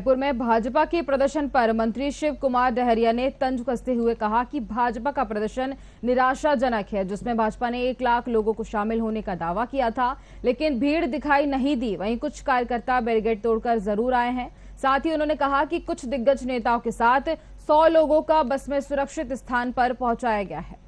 रायपुर में भाजपा के प्रदर्शन पर मंत्री शिव कुमार डहरिया ने तंज कसते हुए कहा कि भाजपा का प्रदर्शन निराशाजनक है जिसमें भाजपा ने एक लाख लोगों को शामिल होने का दावा किया था लेकिन भीड़ दिखाई नहीं दी वहीं कुछ कार्यकर्ता बैरिगेड तोड़कर जरूर आए हैं साथ ही उन्होंने कहा कि कुछ दिग्गज नेताओं के साथ सौ लोगों का बस में सुरक्षित स्थान पर पहुंचाया गया है